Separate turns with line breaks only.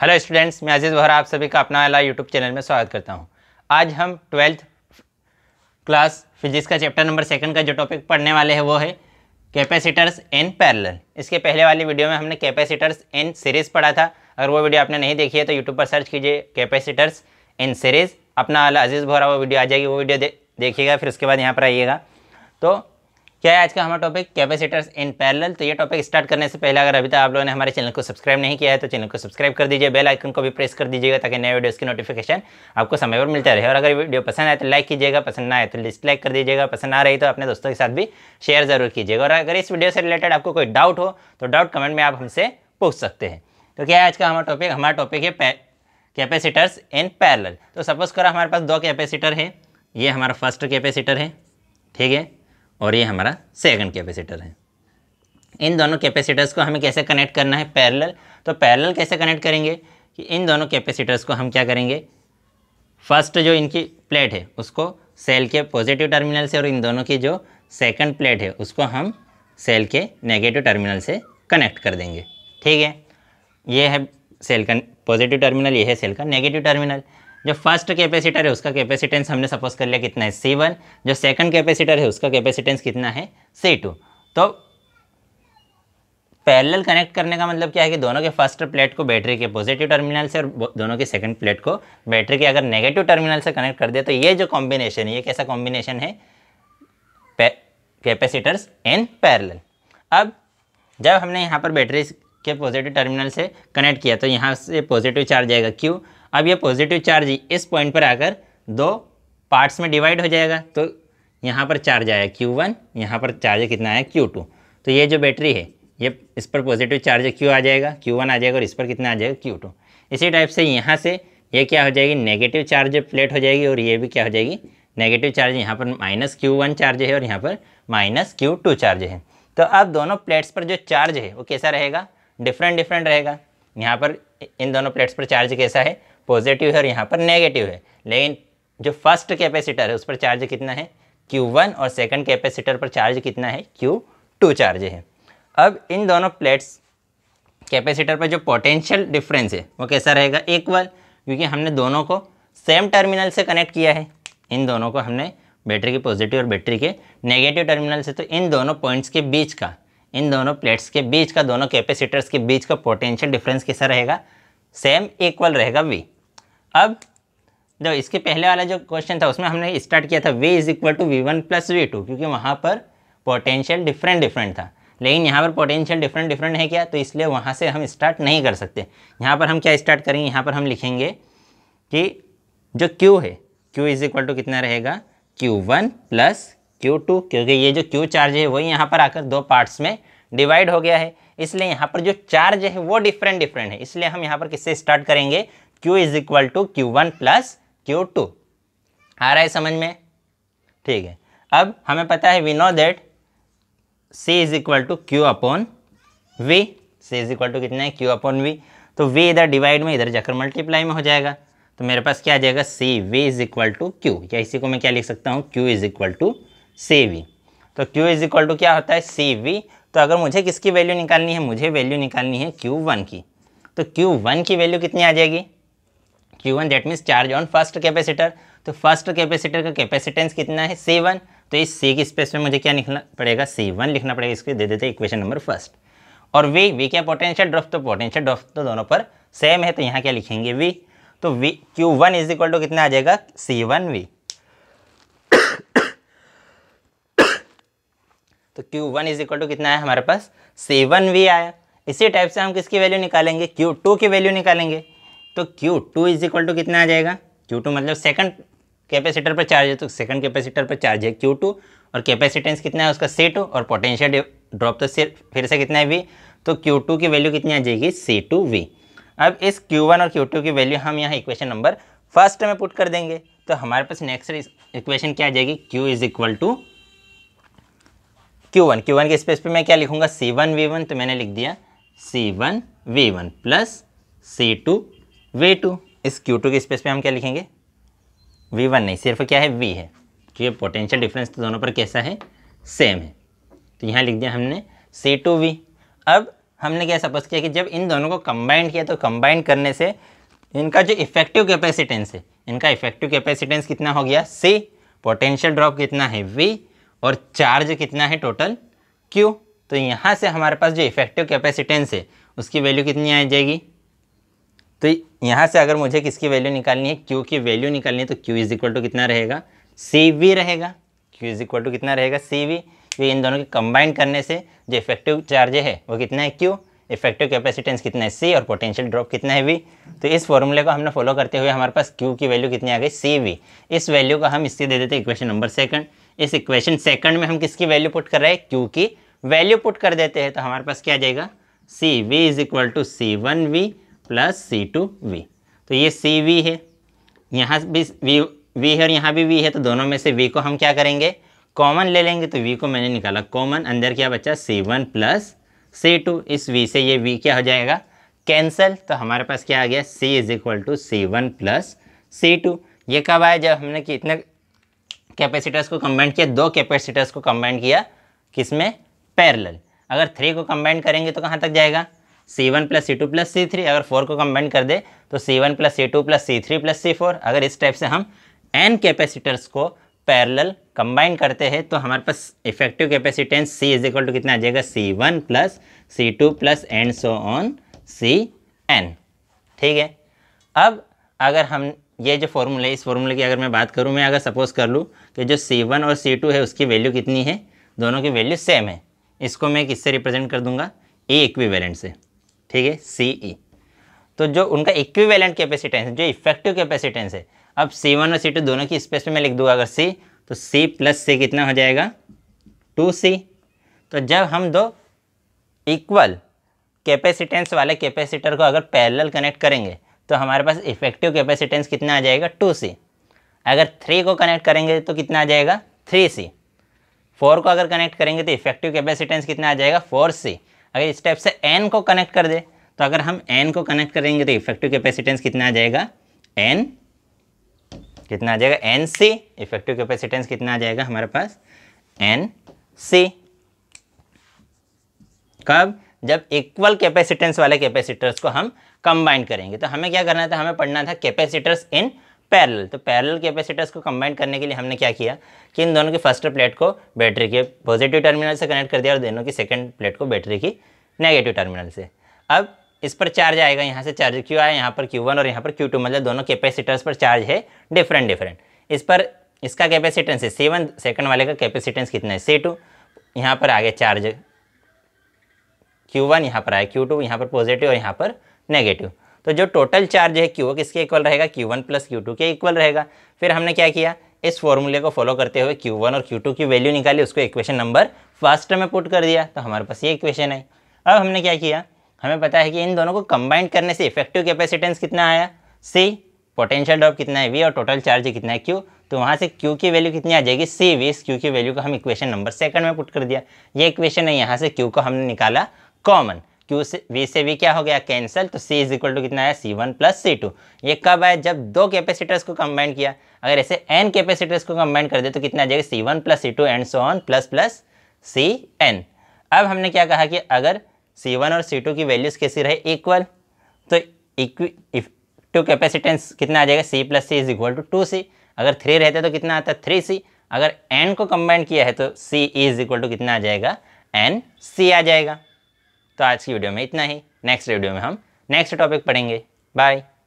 Hello students मैं अजीज़ बहरा आप सभी का अपना वाला यूट्यूब चैनल में स्वागत करता हूं आज हम ट्वेल्थ क्लास फिजिक्स का चैप्टर नंबर सेकंड का जो टॉपिक पढ़ने वाले हैं वो है कैपेसिटर्स एन पैरेलल इसके पहले वाली वीडियो में हमने कैपेसिटर्स एन सीरीज़ पढ़ा था अगर वो वीडियो आपने नहीं देखी है तो यूट्यूब पर सर्च कीजिए कैपेसिटर्स एन सीरीज़ अपना वाला अजीज़ बहरा वो वीडियो आ जाएगी वो वीडियो दे, देखिएगा फिर उसके बाद यहाँ पर आइएगा तो क्या है आज का हमारा टॉपिक कैपेसिटर्स इन पैरेलल तो ये टॉपिक स्टार्ट करने से पहले अगर अभी तक आप लोगों ने हमारे चैनल को सब्सक्राइब नहीं किया है तो चैनल को सब्सक्राइब कर दीजिए बेल आइकन को भी प्रेस कर दीजिएगा ताकि नए वीडियोस की नोटिफिकेशन आपको समय पर मिलता रहे और अगर वीडियो पसंद आए तो लाइक कीजिएगा पसंद ना आए तो डिसलाइक कर दीजिएगा पसंद आ रही तो अपने दोस्तों के साथ भी शेयर जरूर कीजिएगा और अगर इस वीडियो से रिलेटेड आपको कोई डाउट हो तो डाउट कमेंट में आप हमसे पूछ सकते हैं तो क्या है आज का हमारा टॉपिक हमारा टॉपिक है कैपेसिटर्स इन पैरेलल तो सपोज करो हमारे पास दो कैपेसिटर है ये हमारा फर्स्ट कैपेसिटर है ठीक है और ये हमारा सेकंड कैपेसिटर है इन दोनों कैपेसिटर्स को हमें कैसे कनेक्ट करना है पैरेलल तो पैरेलल कैसे कनेक्ट करेंगे कि इन दोनों कैपेसिटर्स को हम क्या करेंगे फर्स्ट जो इनकी प्लेट है उसको सेल के पॉजिटिव टर्मिनल से और इन दोनों की जो सेकंड प्लेट है उसको हम सेल के नेगेटिव टर्मिनल से कनेक्ट कर देंगे ठीक है ये है सेल का पॉजिटिव टर्मिनल ये है सेल का नेगेटिव टर्मिनल जो फर्स्ट कैपेसिटर है उसका कैपेसिटेंस हमने सपोज कर लिया कितना है सी वन जो सेकंड कैपेसिटर है उसका कैपेसिटेंस कितना है सी टू तो पैरेलल कनेक्ट करने का मतलब क्या है कि दोनों के फर्स्ट प्लेट को बैटरी के पॉजिटिव टर्मिनल से और दोनों के सेकंड प्लेट को बैटरी के अगर नेगेटिव टर्मिनल से कनेक्ट कर दे तो ये जो कॉम्बिनेशन है ये कैसा कॉम्बिनेशन है कैपेसिटर्स इन पैरेलल अब जब हमने यहाँ पर बैटरी के पॉजिटिव टर्मिनल से कनेक्ट किया तो यहाँ से पॉजिटिव चार्ज आएगा क्यों अब ये पॉजिटिव चार्ज इस पॉइंट पर आकर दो पार्ट्स में डिवाइड हो जाएगा तो यहाँ पर चार्ज आया क्यू वन यहाँ पर चार्ज कितना आया क्यू टू तो ये जो बैटरी है ये इस पर पॉजिटिव चार्ज क्यू आ जाएगा क्यू वन आ जाएगा और इस पर कितना आ जाएगा क्यू टू इसी टाइप से यहाँ से ये क्या हो जाएगी नेगेटिव चार्ज प्लेट हो जाएगी और ये भी क्या हो जाएगी नेगेटिव चार्ज यहाँ पर माइनस क्यू वन चार्ज है और यहाँ पर माइनस क्यू टू चार्ज है तो अब दोनों प्लेट्स पर जो चार्ज है वो कैसा रहेगा डिफरेंट डिफरेंट रहेगा यहाँ पर इन दोनों प्लेट्स पर चार्ज कैसा है पॉजिटिव है और यहाँ पर नेगेटिव है लेकिन जो फर्स्ट कैपेसिटर है उस पर चार्ज कितना है Q1 और सेकंड कैपेसिटर पर चार्ज कितना है Q2 चार्ज है अब इन दोनों प्लेट्स कैपेसिटर पर जो पोटेंशियल डिफरेंस है वो कैसा रहेगा इक्वल क्योंकि हमने दोनों को सेम टर्मिनल से कनेक्ट किया है इन दोनों को हमने बैटरी के पॉजिटिव और बैटरी के नेगेटिव टर्मिनल से तो इन दोनों पॉइंट्स के बीच का इन दोनों प्लेट्स के बीच का दोनों कैपेसिटर्स के बीच का पोटेंशियल डिफरेंस कैसा रहेगा सेम इक्वल रहेगा वी अब जो इसके पहले वाला जो क्वेश्चन था उसमें हमने स्टार्ट किया था V is equal to V one plus V two क्योंकि वहाँ पर पोटेंशियल डिफरेंट डिफरेंट था लेकिन यहाँ पर पोटेंशियल डिफरेंट डिफरेंट है क्या तो इसलिए वहाँ से हम स्टार्ट नहीं कर सकते यहाँ पर हम क्या स्टार्ट करेंगे यहाँ पर हम लिखेंगे कि जो क्यू है क्यू इज इक्वल टू कितना रहेगा क्यू वन प्लस Q2 क्योंकि ये जो Q चार्ज है वही यहाँ पर आकर दो पार्ट्स में डिवाइड हो गया है इसलिए यहाँ पर जो चार्ज है वो डिफरेंट डिफरेंट है इसलिए हम यहाँ पर किससे स्टार्ट करेंगे Q is equal to Q one plus Q two आ रहा है समझ में ठीक है अब हमें पता है we know that C is equal to Q upon V C is equal to कितना है Q अपॉन वी तो V इधर डिवाइड में इधर जाकर मल्टीप्लाई में हो जाएगा तो मेरे पास क्या आ जाएगा C V is equal to Q या इसी को मैं क्या लिख सकता हूँ Q is equal to C V तो Q इज इक्वल टू क्या होता है सी वी तो अगर मुझे किसकी वैल्यू निकालनी है मुझे वैल्यू निकालनी है क्यू वन की तो क्यू वन की वैल्यू कितनी आ जाएगी Q one that means charge on first capacitor तो फर्स्ट कैपेसिटर का कैपेसिटेंस कितना है सी वन तो इस सी की स्पेस में मुझे क्या लिखना पड़ेगा सी वन लिखना पड़ेगा इसको दे देते इक्वेशन नंबर फर्स्ट और वी वी क्या पोटेंशियल ड्रॉफ तो पोटेंशियल ड्रॉफ तो दोनों पर सेम है तो यहाँ क्या लिखेंगे वी तो V Q one is equal to कितना आ जाएगा सी वन वी तो Q one is equal to कितना है हमारे पास सेवन वी आया इसी टाइप से हम किसकी वैल्यू निकालेंगे क्यू टू की वैल्यू निकालेंगे तो Q two is equal to कितना आ जाएगा क्यू टू मतलब सेकंड कैपेसिटर पर चार्ज है तो सेकंड कैपेसिटर पर चार्ज है क्यू टू और कैपेसिटेंस कितना है उसका C2 टू और पोटेंशियल ड्रॉप तो सिर्फ फिर से कितना है वी तो क्यू टू की वैल्यू कितनी आ जाएगी सी टू वी अब इस क्यू वन और क्यू टू की वैल्यू हम यहाँ इक्वेशन नंबर फर्स्ट में पुट कर देंगे तो हमारे पास नेक्स्ट इक्वेशन क्या आ जाएगी Q is equal to Q one Q one के स्पेस पे मैं क्या लिखूंगा सी वन वी वन तो मैंने लिख दिया C one V one plus C two V two इस क्यू टू के स्पेस पे हम क्या लिखेंगे वी वन नहीं सिर्फ क्या है वी है क्योंकि पोटेंशियल डिफरेंस तो दोनों पर कैसा है सेम है तो यहाँ लिख दिया हमने सी टू वी अब हमने क्या सपोज किया कि जब इन दोनों को कंबाइंड किया तो कंबाइंड करने से इनका जो इफेक्टिव कैपेसिटेंस है इनका इफेक्टिव कैपेसिटेंस कितना हो गया सी पोटेंशियल ड्रॉप कितना है वी और चार्ज कितना है टोटल क्यू तो यहाँ से हमारे पास जो इफेक्टिव कैपेसिटेंस है उसकी वैल्यू कितनी आ जाएगी तो यहाँ से अगर मुझे किसकी वैल्यू निकालनी है क्यू की वैल्यू निकालनी है तो क्यू इज इक्वल टू कितना रहेगा सी वी रहेगा क्यू इज इक्वल टू कितना रहेगा सी वी ये इन दोनों के कंबाइन करने से जो इफेक्टिव चार्ज है वो कितना है क्यू इफेक्टिव कैपेसिटेंस कितना है सी और पोटेंशियल ड्रॉप कितना है वी तो इस फॉर्मूले को हमने फॉलो करते हुए हमारे पास क्यू की वैल्यू कितनी आ गई सी वी इस वैल्यू का हम इससे दे देते इक्वेशन नंबर सेकंड इस इक्वेशन सेकंड में हम किसकी वैल्यू पुट कर रहे हैं क्यू की वैल्यू पुट कर देते हैं तो हमारे पास क्या आ जाएगा C V is equal to C one V plus C two V तो ये सी वी है यहाँ भी वी वी है और यहाँ भी वी है तो दोनों में से वी को हम क्या करेंगे कॉमन ले लेंगे तो वी को मैंने निकाला कॉमन अंदर क्या बचा C one plus C two इस वी से ये वी क्या हो जाएगा कैंसल तो हमारे पास क्या आ गया C is equal to C one plus C two ये कब आया जब हमने कि कैपेसिटर्स को कम्बाइंड किया दो कैपेसिटर्स को कम्बाइंड किया किसमें पैरेलल अगर थ्री को कम्बाइंड करेंगे तो कहाँ तक जाएगा C one plus C two plus C three अगर फोर को कम्बाइंड कर दे तो C one plus C two plus C three plus C four अगर इस टाइप से हम एन कैपेसिटर्स को पैरेलल कम्बाइन करते हैं तो हमारे पास effective capacitance C is equal to कितना आ जाएगा C one plus C two plus and so on C N ठीक है अब अगर हम ये जो फॉर्मूला है इस फॉर्मूले की अगर मैं बात करूँ मैं अगर सपोज़ कर लूँ कि जो सी वन और सी टू है उसकी वैल्यू कितनी है दोनों की वैल्यू सेम है इसको मैं किससे रिप्रेजेंट कर दूंगा ए इक्विवेलेंट से ठीक है सी ई e। तो जो उनका इक्विवेलेंट कैपेसिटेंस है जो इफेक्टिव कैपेसिटेंस है अब सी वन और सी टू दोनों की स्पेस में मैं लिख दूंगा अगर सी तो सी प्लस सी कितना हो जाएगा टू सी तो जब हम दो इक्वल कैपेसिटेंस वाले कैपेसिटर को अगर पैरेलल कनेक्ट करेंगे तो हमारे पास इफेक्टिव कैपेसिटेंस कितना आ जाएगा टू सी अगर थ्री को कनेक्ट करेंगे तो कितना आ जाएगा थ्री सी फोर को अगर कनेक्ट करेंगे तो इफेक्टिव कैपेसिटेंस कितना आ जाएगा फोर सी अगर इस टाइप से एन को कनेक्ट कर दे तो अगर हम एन को कनेक्ट करेंगे तो इफेक्टिव कैपेसिटेंस कितना आ जाएगा एन कितना आ जाएगा एन सी इफेक्टिव कैपेसिटेंस कितना आ जाएगा हमारे पास एन सी कब जब इक्वल कैपेसिटेंस वाले कैपेसिटर्स को हम कंबाइन करेंगे तो हमें क्या करना था हमें पढ़ना था कैपेसिटर्स इन पैरल तो पैरल कैपेसिटर्स को कंबाइन करने के लिए हमने क्या किया कि इन दोनों की फर्स्ट प्लेट को बैटरी के पॉजिटिव टर्मिनल से कनेक्ट कर दिया और दोनों की सेकेंड प्लेट को बैटरी की नेगेटिव टर्मिनल से अब इस पर चार्ज आएगा यहाँ से चार्ज क्यों आया यहाँ पर क्यू वन और यहाँ पर क्यू टू मतलब दोनों कैपेसिटर्स पर चार्ज है डिफरेंट डिफरेंट इस पर इसका कैपेसिटेंस है सी वन सेकेंड वाले का कैपेसिटेंस कितना है सी टू यहाँ पर आगे चार्ज क्यू वन यहाँ पर आया क्यू टू यहाँ पर पॉजिटिव और यहाँ पर नेगेटिव तो जो टोटल चार्ज है क्यू किसके इक्वल रहेगा Q one plus Q two के इक्वल रहेगा फिर हमने क्या किया इस फॉर्मूले को फॉलो करते हुए क्यू वन और क्यू टू की वैल्यू निकाली उसको इक्वेशन नंबर फर्स्ट में पुट कर दिया तो हमारे पास ये इक्वेशन है अब हमने क्या किया हमें पता है कि इन दोनों को कंबाइंड करने से इफेक्टिव कैपेसिटेंस कितना आया सी पोटेंशियल ड्रॉप कितना है वी और टोटल चार्ज कितना है क्यू तो वहाँ से क्यू की वैल्यू कितनी आ जाएगी सी वी इस क्यू की वैल्यू को हम इक्वेशन नंबर सेकंड में पुट कर दिया ये इक्वेशन है यहाँ से क्यू को हमने निकाला कॉमन क्यू से वी से वी क्या हो गया कैंसिल तो सी इज इक्वल टू कितना आया C one plus C two ये कब आया जब दो कैपेसिटर्स को कंबाइन किया अगर ऐसे एन कैपेसिटर्स को कंबाइन कर दे तो कितना आ जाएगा C one plus C two and so on plus plus C N अब हमने क्या कहा कि अगर सी वन और सी टू की वैल्यूज़ कैसी रहे इक्वल तो टू कैपेसिटेंस कितना आ जाएगा C plus C is equal to two C अगर थ्री रहते तो कितना आता है थ्री सी अगर एन को कंबाइन किया है तो सी इज इक्वल टू कितना आ जाएगा एन सी आ जाएगा तो आज की वीडियो में इतना ही नेक्स्ट वीडियो में हम नेक्स्ट टॉपिक पढ़ेंगे बाय